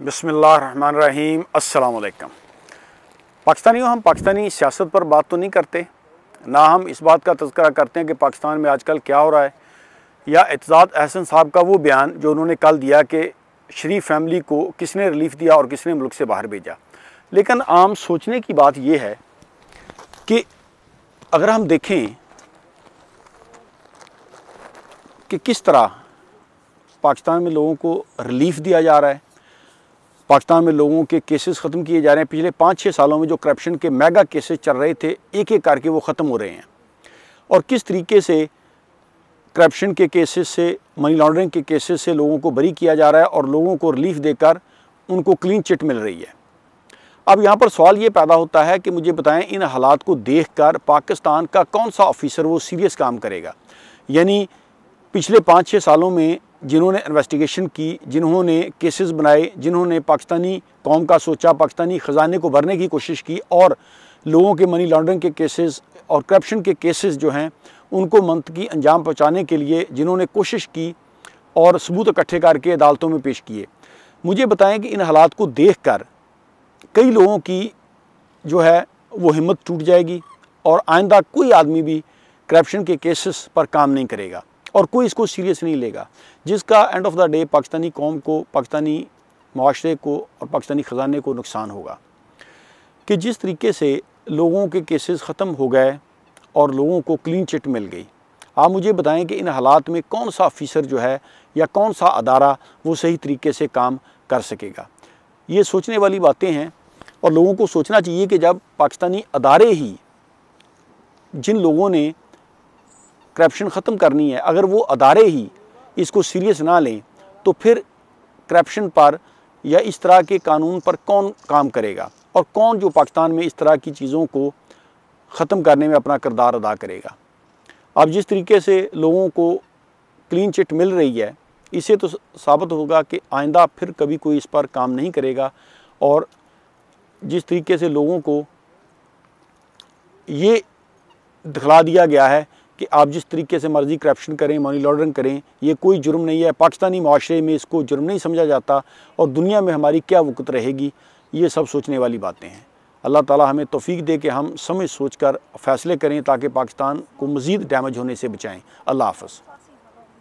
रहीम अल्लाम पाकिस्तानियों हम पाकिस्तानी सियासत पर बात तो नहीं करते ना हम इस बात का तस्करा करते हैं कि पाकिस्तान में आजकल क्या हो रहा है या एतजाद अहसन साहब का वो बयान जो उन्होंने कल दिया कि शरीफ फैमिली को किसने रिलीफ दिया और किसने मुल्क से बाहर भेजा लेकिन आम सोचने की बात यह है कि अगर हम देखें कि किस तरह पाकिस्तान में लोगों को रिलीफ दिया जा रहा है पाकिस्तान में लोगों के केसेस ख़त्म किए जा रहे हैं पिछले पाँच छः सालों में जो करप्शन के मेगा केसेस चल रहे थे एक एक करके वो ख़त्म हो रहे हैं और किस तरीके से करप्शन के केसेस से मनी लॉन्ड्रिंग के केसेस से लोगों को बरी किया जा रहा है और लोगों को रिलीफ देकर उनको क्लीन चिट मिल रही है अब यहाँ पर सवाल ये पैदा होता है कि मुझे बताएं इन हालात को कर पाकिस्तान का कौन सा ऑफिसर वो सीरियस काम करेगा यानी पिछले पाँच छः सालों में जिन्होंने इन्वेस्टिगेशन की जिन्होंने केसेस बनाए जिन्होंने पाकिस्तानी कौम का सोचा पाकिस्तानी ख़जाने को भरने की कोशिश की और लोगों के मनी लॉन्ड्रिंग के केसेस और करप्शन के केसेस जो हैं उनको मंतकी अंजाम पहुँचाने के लिए जिन्होंने कोशिश की और सबूत इकट्ठे करके अदालतों में पेश किए मुझे बताएं कि इन हालात को देख कर कई लोगों की जो है वो हिम्मत टूट जाएगी और आइंदा कोई आदमी भी करप्शन के केसेस पर काम नहीं करेगा और कोई इसको सीरियस नहीं लेगा जिसका end of the day Pakistani कौम को पाकिस्तानी माशरे को और पाकिस्तानी ख़जाने को नुकसान होगा कि जिस तरीके से लोगों के केसेस ख़त्म हो गए और लोगों को क्लीन चिट मिल गई आप मुझे बताएं कि इन हालात में कौन सा ऑफिसर जो है या कौन सा अदारा वो सही तरीके से काम कर सकेगा ये सोचने वाली बातें हैं और लोगों को सोचना चाहिए कि जब पाकिस्तानी अदारे ही जिन लोगों ने करप्शन ख़त्म करनी है अगर वो अदारे ही इसको सीरियस ना लें तो फिर करप्शन पर या इस तरह के कानून पर कौन काम करेगा और कौन जो पाकिस्तान में इस तरह की चीज़ों को ख़त्म करने में अपना किरदार अदा करेगा अब जिस तरीके से लोगों को क्लीन चिट मिल रही है इसे तो साबित होगा कि आइंदा फिर कभी कोई इस पर काम नहीं करेगा और जिस तरीके से लोगों को ये दिखला दिया गया है कि आप जिस तरीके से मर्जी करप्शन करें मनी लॉन्ड्रिंग करें ये कोई जुर्म नहीं है पाकिस्तानी माशरे में इसको जुर्म नहीं समझा जाता और दुनिया में हमारी क्या वक्त रहेगी ये सब सोचने वाली बातें हैं अल्लाह ताला हमें तोफ़ी दे कि हम समझ सोच कर फ़ैसले करें ताकि पाकिस्तान को मज़ीद डैमेज होने से बचाएँ अल्लाह हाफ़